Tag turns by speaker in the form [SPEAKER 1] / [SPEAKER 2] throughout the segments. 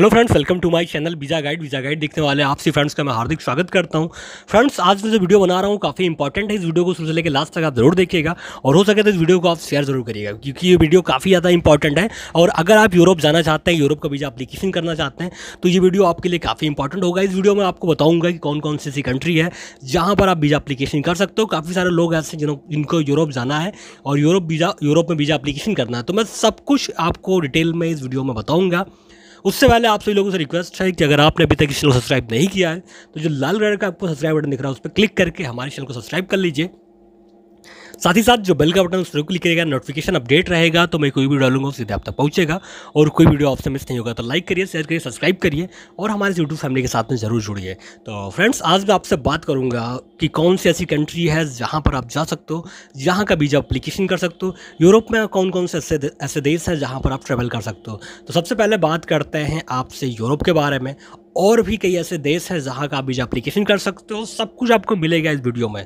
[SPEAKER 1] hello friends welcome to my channel visa guide visa guide देखने वाले आपसे friends का मैं हार्दिक स्वागत करता हूं फ्रेंड्स आज मैं जो वीडियो बना रहा हूं काफ़ी इंपॉर्टेंट है इस वीडियो को शुरू से लेकर लास्ट तक आप जरूर देखिएगा और हो सके तो इस वीडियो को आप शेयर जरूर करिएगा क्योंकि ये वीडियो काफ़ी ज़्यादा इंपॉर्टेंट है और अगर आप यूरोप जाना चाहते हैं यूरोप का वीज़ा अपलीकेशन करना चाहते हैं तो ये वीडियो आपके लिए काफ़ी इंपॉर्टेंट होगा इस वीडियो में आपको बताऊँगा कि कौन कौन सी ऐसी कंट्री है जहाँ पर आप वीज़ा अपलीकेशन कर सकते हो काफ़ी सारे लोग ऐसे जिनको यूरोप जाना है और यूरोप वीज़ा यूरोप में वीज़ा अपलीकेशन करना है तो मैं सब कुछ आपको डिटेल में इस वीडियो में बताऊँगा उससे पहले आप सभी लोगों से रिक्वेस्ट है कि अगर आपने अभी तक इस चैनल को सब्सक्राइब नहीं किया है तो जो लाल कलर का आपको सब्सक्राइब बटन दिख रहा है उस पर क्लिक करके हमारे चैनल को सब्सक्राइब कर लीजिए साथ ही साथ जो बेल का बटन उस क्लिक करेगा नोटिफिकेशन अपडेट रहेगा तो मैं कोई भी डालूंगा सीधे आप तक पहुँचेगा और कोई वीडियो आपसे मिस नहीं होगा तो लाइक करिए शेयर करिए सब्सक्राइब करिए और हमारे यूट्यूब फैमिली के साथ में ज़रूर जुड़िए तो फ्रेंड्स आज मैं आपसे बात करूँगा कि कौन सी ऐसी कंट्री है जहाँ पर आप जा सकते हो जहाँ का वीज़ा अप्लीकेशन कर सकते हो यूरोप में कौन कौन से ऐसे ऐसे देश हैं जहाँ पर आप ट्रैवल कर सकते हो तो सबसे पहले बात करते हैं आपसे यूरोप के बारे में और भी कई ऐसे देश हैं जहाँ का आप वीज़ा अप्लीकेशन कर सकते हो सब कुछ आपको मिलेगा इस वीडियो में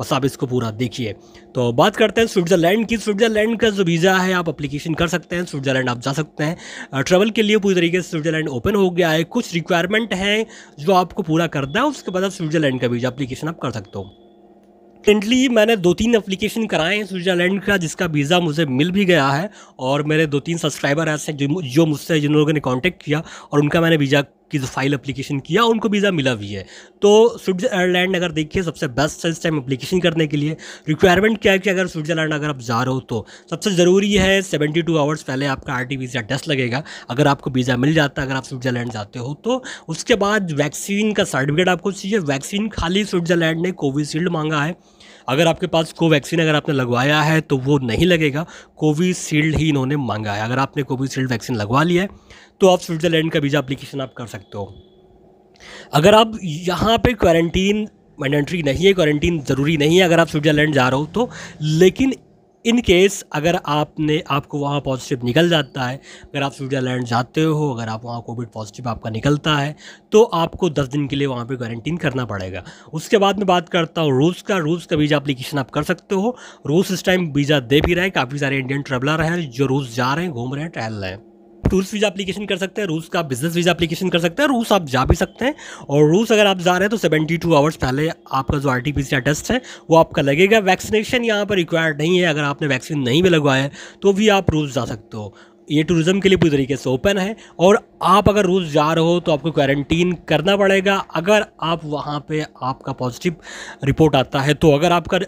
[SPEAKER 1] बस आप इसको पूरा देखिए तो बात करते हैं स्विट्ज़रलैंड की स्विट्ज़रलैंड का जो वीज़ा है आप अप्लीकेशन कर सकते हैं स्विट्ज़रलैंड आप जा सकते हैं ट्रैवल के लिए पूरी तरीके से स्विट्ज़रलैंड ओपन हो गया है कुछ रिक्वायरमेंट हैं जो आपको पूरा करना है उसके बाद आप स्विट्ज़रलैंड का वीज़ा अप्लीकेशन आप कर सकते हो रिसेंटली मैंने दो तीन एप्लीकेशन कराए हैं स्विट्ज़रलैंड का जिसका वीज़ा मुझे मिल भी गया है और मेरे दो तीन सब्सक्राइबर ऐसे हैं जो, जो मुझसे जिन लोगों ने कांटेक्ट किया और उनका मैंने वीज़ा की जो फाइल अप्लीकेशन किया उनको वीज़ा मिला भी है तो स्विट्ज़रलैंड अगर देखिए सबसे बेस्ट है इस टाइम अप्लीकेशन करने के लिए रिक्वायरमेंट क्या है कि अगर स्विट्ज़रलैंड अगर आप जा रहे हो तो सबसे ज़रूरी है सेवेंटी टू आवर्स पहले आपका आर टी वीज़ा टेस्ट लगेगा अगर आपको वीज़ा मिल जाता है अगर आप स्विट्ज़रलैंड जाते हो तो उसके बाद वैक्सीन का सर्टिफिकेट आपको चाहिए वैक्सीन खाली स्विट्ज़रलैंड ने कोविशील्ड मांगा है अगर आपके पास कोवैक्सीन अगर आपने लगवाया है तो वो नहीं लगेगा कोविशील्ड ही इन्होंने मांगा है अगर आपने कोविशील्ड वैक्सीन लगवा लिया है तो आप स्विट्ज़रलैंड का वीज़ा अप्लीकेशन आप कर सकते हो अगर आप यहाँ पर क्वारंटीन मैंडेटरी नहीं है क्वारंटीन ज़रूरी नहीं है अगर आप स्विट्ज़रलैंड जा रहे हो तो लेकिन इन केस अगर आपने आपको वहाँ पॉजिटिव निकल जाता है अगर आप स्विट्ज़रलैंड जाते हो अगर आप वहाँ कोविड पॉजिटिव आपका निकलता है तो आपको दस दिन के लिए वहाँ पर क्वारंटीन करना पड़ेगा उसके बाद मैं बात करता हूँ रूस का रूस का वीज़ा अप्लीकेशन आप कर सकते हो रूस इस टाइम वीज़ा दे भी रहा है काफ़ी सारे इंडियन ट्रेवलर हैं जो रूस जा रहे हैं घूम रहे हैं टहल रहे हैं टूरिस्ट वीज़ा एप्लीकेशन कर सकते हैं रूस का बिजनेस वीज़ा एप्लीकेशन कर सकते हैं रूस आप जा भी सकते हैं और रूस अगर आप जा रहे हैं तो सेवेंटी टू आवर्स पहले आपका जो R T P C test है वो आपका लगेगा वैक्सीनेशन यहाँ पर रिक्वायर्ड नहीं है अगर आपने वैक्सीन नहीं भी लगवाया है तो भी आप रूस जा सकते हो ये टूरिज़्म के लिए पूरी तरीके से ओपन है और आप अगर रूस जा रहे हो तो आपको क्वारंटीन करना पड़ेगा अगर आप वहाँ पे आपका पॉजिटिव रिपोर्ट आता है तो अगर आपका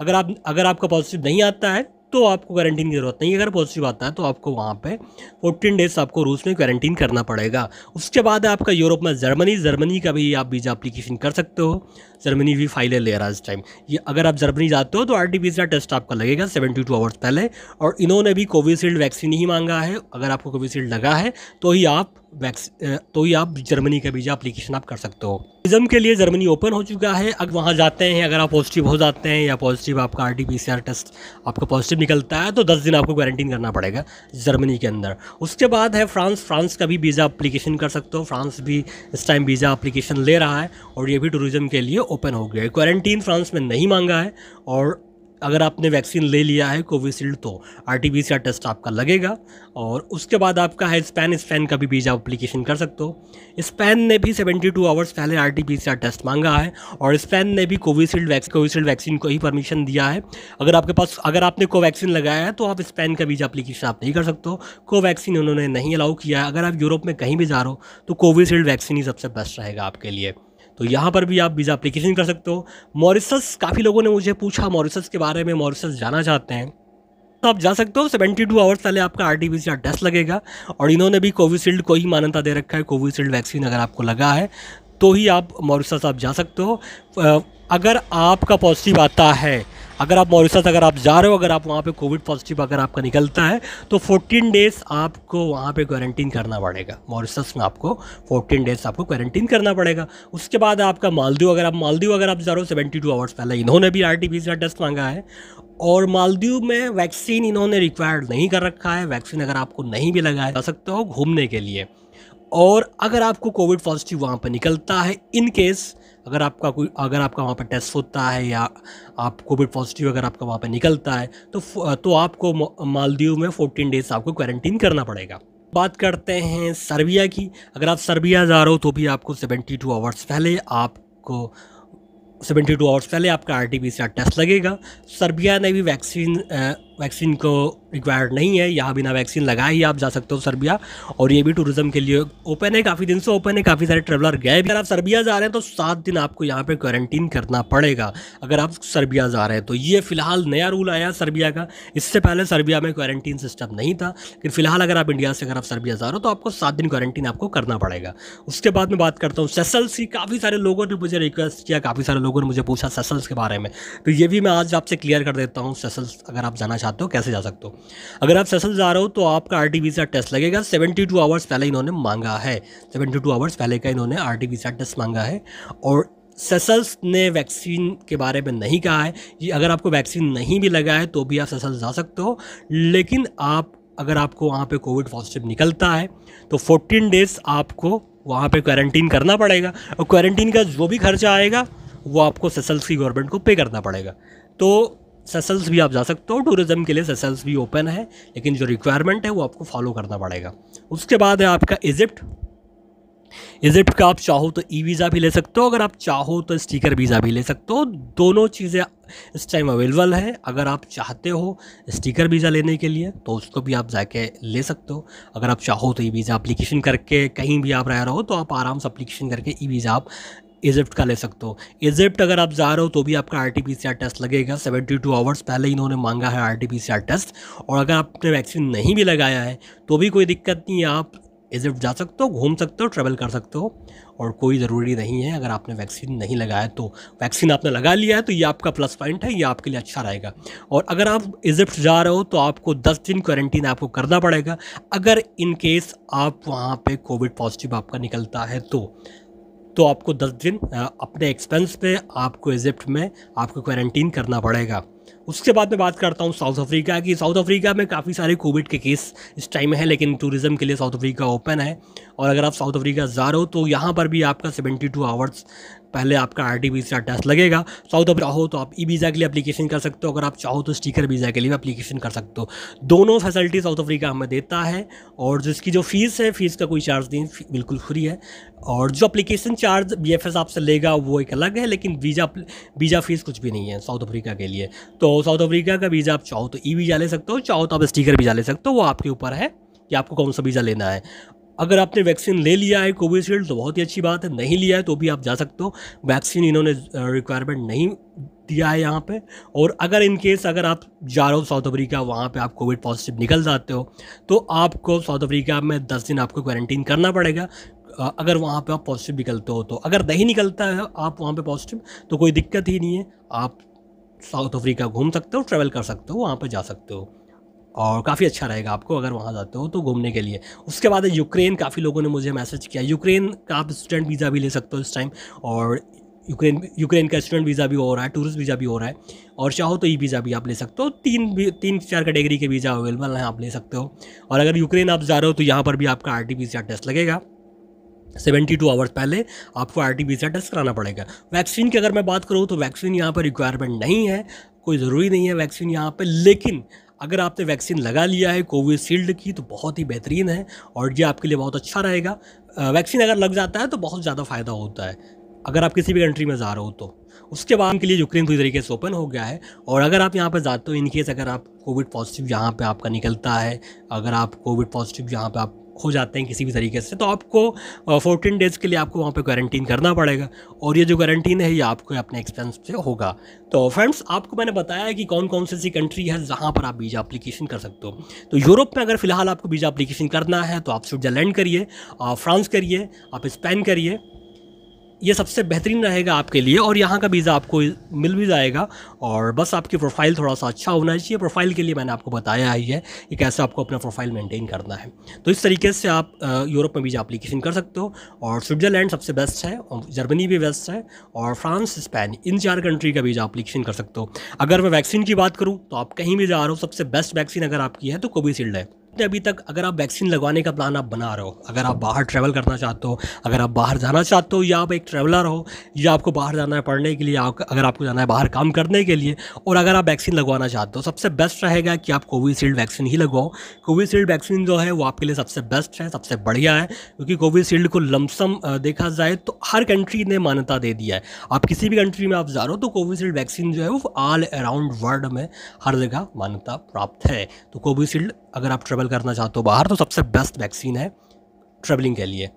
[SPEAKER 1] अगर आप अगर आपका पॉजिटिव नहीं आता है तो आपको क्वारंटीन की ज़रूरत नहीं है अगर पॉजिटिव आता है तो आपको वहाँ पे फोर्टीन डेज आपको रूस में क्वारंटीन करना पड़ेगा उसके बाद आपका यूरोप में जर्मनी जर्मनी का भी आप वीज़ा अप्लीकेशन कर सकते हो जर्मनी भी फाइलें ले रहा है इस टाइम ये अगर आप जर्मनी जाते हो तो आर टी टेस्ट आपका लगेगा सेवेंटी टू आवर्स पहले और इन्होंने भी कोविशील्ड वैक्सीन ही मांगा है अगर आपको कोविशील्ड लगा है तो ही आप वैक्स तो ही आप जर्मनी का वीज़ा अप्लीकेशन आप कर सकते हो टूरिज्म के लिए जर्मनी ओपन हो चुका है अगर वहाँ जाते हैं अगर आप पॉजिटिव हो जाते हैं या पॉजिटिव आपका R T P C R test आपका पॉजिटिव निकलता है तो दस दिन आपको क्वारंटीन करना पड़ेगा जर्मनी के अंदर उसके बाद है फ्रांस फ्रांस का भी वीज़ा अप्लीकेशन कर सकते हो फ्रांस भी इस टाइम वीज़ा अप्लीकेशन ले रहा है और ये भी टूरिज़म के लिए ओपन हो गया है क्वारंटीन फ्रांस में नहीं मांगा है और अगर आपने वैक्सीन ले लिया है कोविशील्ड तो R T P C R test आपका लगेगा और उसके बाद आपका है स्पैन स्पैन का भी बीज आप अप्लीकेशन कर सकते हो स्पैन ने भी 72 आवर्स पहले R T P C R test मांगा है और स्पैन ने भी कोविशील्ड वैक्सीन कोविशील्ड वैक्सीन को ही परमिशन दिया है अगर आपके पास अगर आपने कोवैक्सीन लगाया है तो आप स्पैन का बीज अप्लीकेशन आप नहीं कर सकते हो कोवैक्सीन उन्होंने नहीं अलाउ किया है अगर आप यूरोप में कहीं भी जा रहे हो तो कोविशील्ड वैक्सीन ही सबसे बेस्ट रहेगा आपके लिए तो यहाँ पर भी आप वीज़ा अप्लीकेशन कर सकते हो मॉरिसस काफ़ी लोगों ने मुझे पूछा मॉरिसस के बारे में मॉरिसस जाना चाहते हैं तो आप जा सकते हो सेवेंटी टू आवर्स पहले आपका R T P C test लगेगा और इन्होंने भी कोविशील्ड को ही मान्यता दे रखा है कोविशील्ड वैक्सीन अगर आपको लगा है तो ही आप मॉरिसस आप जा सकते हो अगर आपका पॉजिटिव आता है अगर आप मॉरिशस अगर आप जा रहे हो अगर आप वहाँ पे कोविड पॉजिटिव अगर आपका निकलता है तो 14 डेज़ आपको वहाँ पे क्वारंटीन करना पड़ेगा मॉरिशस में आपको 14 डेज़ आपको क्वारंटीन करना पड़ेगा उसके बाद आपका मालदीव अगर आप मालदीव अगर आप जा रहे हो सेवेंटी टू आवर्स पहले इन्होंने भी आर टी टेस्ट मांगा है और मालदीव में वैक्सीन इन्होंने रिक्वायर्ड नहीं कर रखा है वैक्सीन अगर आपको नहीं भी लगाया जा सकते हो घूमने के लिए और अगर आपको कोविड पॉजिटिव वहाँ पर निकलता है इन केस अगर आपका कोई अगर आपका वहाँ पर टेस्ट होता है या आप कोविड पॉजिटिव अगर आपका वहाँ पर निकलता है तो तो आपको मालदीव में फोर्टीन डेज़ आपको क्वारंटीन करना पड़ेगा बात करते हैं सर्बिया की अगर आप सर्बिया जा रहे हो तो भी आपको सेवेंटी टू आवर्स पहले आपको सेवेंटी टू आवर्स पहले आपका R T P C R test लगेगा सर्बिया ने भी वैक्सीन वैक्सीन को रिक्वायर्ड नहीं है यहाँ बिना वैक्सीन लगाए ही आप जा सकते हो सर्बिया और ये भी टूरिज्म के लिए ओपन है काफ़ी दिन से ओपन है काफ़ी सारे ट्रेवलर गए अगर आप सर्बिया जा रहे हैं तो सात दिन आपको यहाँ पे क्वारंटीन करना पड़ेगा अगर आप सर्बिया जा रहे हैं तो ये फिलहाल नया रूल आया सर्बिया का इससे पहले सर्बिया में क्वारंटीन सिस्टम नहीं था लेकिन फिलहाल अगर आप इंडिया से अगर आप सर्बिया जा रहे हो तो आपको सात दिन क्वारंटीन आपको करना पड़ेगा उसके बाद मैं बात करता हूँ सेसल्स की काफ़ी सारे लोगों ने मुझे रिक्वेस्ट किया काफ़ी सारे लोगों ने मुझे पूछा सेसल्स के बारे में तो ये भी मैं आज आपसे क्लियर कर देता हूँ सेसल्स अगर आप जाना चाहते हो कैसे जा सकते हो अगर आप सेशन जा रहे हो तो आपका आर टी टेस्ट लगेगा सेवेंटी टू आवर्स पहले इन्होंने मांगा है सेवेंटी टू आवर्स पहले का इन्होंने आर टी टेस्ट मांगा है और सेसल्स ने वैक्सीन के बारे में नहीं कहा है ये अगर आपको वैक्सीन नहीं भी लगा है तो भी आप सेसल्स जा सकते हो लेकिन आप अगर आपको वहाँ पे कोविड पॉजिटिव निकलता है तो 14 डेज़ आपको वहाँ पे क्वारंटीन करना पड़ेगा और क्वारंटीन का जो भी खर्चा आएगा वो आपको सेसल्स की गवर्नमेंट को पे करना पड़ेगा तो सेसल्स भी आप जा सकते हो टूरिज़म के लिए सेसल्स भी ओपन है लेकिन जो रिक्वायरमेंट है वो आपको फॉलो करना पड़ेगा उसके बाद है आपका इजिप्ट इजिप्ट का आप चाहो तो ई वीज़ा भी ले सकते हो अगर आप चाहो तो स्टिकर वीज़ा भी ले सकते हो दोनों चीज़ें इस टाइम अवेलेबल है अगर आप चाहते हो स्टिकर वीज़ा लेने के लिए तो उसको भी आप जाके ले सकते हो अगर आप चाहो तो ई वीज़ा अप्लीकेशन करके कहीं भी आप रह रहे हो तो आप आराम से अप्लीकेशन करके ई वीज़ा आप इजिप्ट का ले सकते हो इजिप्ट अगर आप जा रहे हो तो भी आपका आर टी टेस्ट लगेगा सेवेंटी टू आवर्स पहले इन्होंने मांगा है आर टी टेस्ट और अगर आपने वैक्सीन नहीं भी लगाया है तो भी कोई दिक्कत नहीं है आप इजिप्ट जा सकते हो घूम सकते हो ट्रैवल कर सकते हो और कोई ज़रूरी नहीं है अगर आपने वैक्सीन नहीं लगाया तो वैक्सीन आपने लगा लिया है तो ये आपका प्लस पॉइंट है ये आपके लिए अच्छा रहेगा और अगर आप इजिप्ट जा रहे हो तो आपको दस दिन क्वारंटीन आपको करना पड़ेगा अगर इन केस आप वहाँ पे कोविड पॉजिटिव आपका निकलता है तो तो आपको दस दिन अपने एक्सपेंस पे आपको इजिप्ट में आपको क्वारंटीन करना पड़ेगा उसके बाद मैं बात करता हूँ साउथ अफ्रीका की साउथ अफ्रीका में काफ़ी सारे कोविड के केस इस टाइम में है लेकिन टूरिज़्म के लिए साउथ अफ्रीका ओपन है और अगर आप साउथ अफ्रीका जा रहे हो तो यहाँ पर भी आपका 72 टू आवर्स पहले आपका आर टी वीज़ा टेस्ट लगेगा साउथ अब हो तो आप ई वीज़ा के लिए अप्लीकेशन कर सकते हो अगर आप चाहो तो स्टीकर वीज़ा के लिए अप्लीकेशन कर सकते हो दोनों फैसिलिटी साउथ अफ्रीका हमें देता है और जिसकी जो फ़ीस है फ़ीस का कोई चार्ज नहीं बिल्कुल फ्री है और जो application charge B F S आपसे लेगा वो एक अलग है लेकिन वीज़ा वीज़ा फ़ीस कुछ भी नहीं है साउथ अफ्रीका के लिए तो साउथ अफ्रीका का वीज़ा आप चाहो तो ई वीज़ा ले सकते हो चाहो तो आप स्टीकर वीज़ा ले सकते हो वो आपके ऊपर है कि आपको कौन सा वीज़ा लेना है अगर आपने वैक्सीन ले लिया है कोविशील्ड तो बहुत ही अच्छी बात है नहीं लिया है तो भी आप जा सकते हो वैक्सीन इन्होंने रिक्वायरमेंट नहीं दिया है यहाँ पे और अगर इन केस अगर आप जा रहे हो साउथ अफ्रीका वहाँ पे आप कोविड पॉजिटिव निकल जाते हो तो आपको साउथ अफ्रीका में दस दिन आपको क्वारंटीन करना पड़ेगा अगर वहाँ पे आप पॉजिटिव निकलते हो तो अगर नहीं निकलता है आप वहाँ पे पॉजिटिव तो कोई दिक्कत ही नहीं है आप साउथ अफ्रीका घूम सकते हो ट्रैवल कर सकते हो वहाँ पर जा सकते हो और काफ़ी अच्छा रहेगा आपको अगर वहाँ जाते हो तो घूमने के लिए उसके बाद यूक्रेन काफ़ी लोगों ने मुझे मैसेज किया यूक्रेन का आप स्टूडेंट वीज़ा भी ले सकते हो इस टाइम और यूक्रेन यूक्रेन का स्टूडेंट वीज़ा भी हो रहा है टूरिस्ट वीज़ा भी हो रहा है और चाहो तो ई वीज़ा भी आप ले सकते हो तीन तीन चार कैटेगरी के वीज़ा अवेलेबल हैं आप ले सकते हो और अगर यूक्रेन आप जा रहे हो तो यहाँ पर भी आपका आर टी टेस्ट लगेगा सेवेंटी टू आवर्स पहले आपको आर टी टेस्ट कराना पड़ेगा वैक्सीन की अगर मैं बात करूँ तो वैक्सीन यहाँ पर रिक्वायरमेंट नहीं है कोई ज़रूरी नहीं है वैक्सीन यहाँ पर लेकिन अगर आपने वैक्सीन लगा लिया है कोविशील्ड की तो बहुत ही बेहतरीन है और ये आपके लिए बहुत अच्छा रहेगा वैक्सीन अगर लग जाता है तो बहुत ज़्यादा फ़ायदा होता है अगर आप किसी भी कंट्री में जा रहे हो तो उसके बाद के लिए यूक्रेन पूरी तरीके से ओपन हो गया है और अगर आप यहाँ पर जाते हो इनकेस अगर आप कोविड पॉजिटिव यहाँ पर आपका निकलता है अगर आप कोविड पॉजिटिव यहाँ पर आप हो जाते हैं किसी भी तरीके से तो आपको फोर्टीन डेज़ के लिए आपको वहाँ पे क्वारंटीन करना पड़ेगा और ये जो क्वारंटीन है ये आपको अपने एक्सपेंस से होगा तो फ्रेंड्स आपको मैंने बताया कि कौन कौन सी ऐसी कंट्री है जहाँ पर आप वीज़ा अप्लीकेशन कर सकते हो तो यूरोप में अगर फिलहाल आपको वीज़ा अप्लीकेशन करना है तो आप स्विट्ज़रलैंड करिए फ्रांस करिए आप स्पेन करिए ये सबसे बेहतरीन रहेगा आपके लिए और यहाँ का वीज़ा आपको मिल भी जाएगा और बस आपकी प्रोफाइल थोड़ा सा अच्छा होना चाहिए प्रोफाइल के लिए मैंने आपको बताया ही है कि कैसे आपको अपना प्रोफाइल मेंटेन करना है तो इस तरीके से आप यूरोप में वीज़ा अप्लीकेशन कर सकते हो और स्विट्ज़रलैंड सबसे बेस्ट है और जर्मनी भी बेस्ट है और फ्रांस स्पेन इन चार कंट्री का वीज़ा अप्लीकेशन कर सकते हो अगर मैं वैक्सीन की बात करूँ तो आप कहीं भी जा रहे हो सबसे बेस्ट वैक्सीन अगर आपकी है तो कोविशील्ड है जितने अभी तक अगर आप वैक्सीन लगवाने का प्लान आप बना रहे हो अगर आप बाहर ट्रैवल करना चाहते हो अगर आप बाहर जाना चाहते हो या आप एक ट्रैवलर हो या आपको बाहर जाना है पढ़ने के लिए आप अगर आपको जाना है बाहर काम करने के लिए और अगर आप वैक्सीन लगवाना चाहते हो सबसे बेस्ट रहेगा कि आप कोविशील्ड वैक्सीन ही लगवाओ कोविशील्ड वैक्सीन जो है वो आपके लिए सबसे बेस्ट है सबसे बढ़िया है क्योंकि कोविशील्ड को लमसम देखा जाए तो हर कंट्री ने मान्यता दे दिया है आप किसी भी कंट्री में आप जा रहे हो तो कोविशील्ड वैक्सीन जो है वो ऑल अराउंड वर्ल्ड में हर जगह मान्यता प्राप्त है तो कोविशील्ड अगर आप ट्रेवल करना चाहते हो तो बाहर तो सबसे बेस्ट वैक्सीन है ट्रेवलिंग के लिए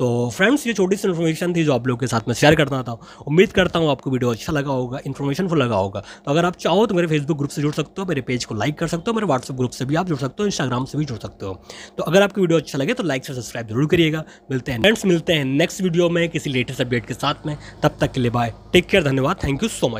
[SPEAKER 1] तो फ्रेंड्स ये छोटी सी इन्फॉर्मेशन थी जो आप लोगों के साथ में शेयर करना था उम्मीद करता हूँ आपको वीडियो अच्छा लगा होगा इन्फॉर्मेशनफुल लगा होगा तो अगर आप चाहो तो मेरे फेसबुक ग्रुप से जुड़ सकते हो मेरे पेज को लाइक कर सकते हो मेरे व्हाट्सअप ग्रुप से भी आप जुड़ सकते हो इंस्टाग्राम से भी जुड़ सकते हो तो अगर आपको वीडियो अच्छा लगे तो लाइक से सब्सक्राइब जरूर करिएगा मिलते हैं फ्रेंड्स मिलते हैं नेक्स्ट वीडियो में किसी लेटेस्ट अपडेट के साथ में तब तक के लिए बाय टेक केयर धन्यवाद थैंक यू सो मच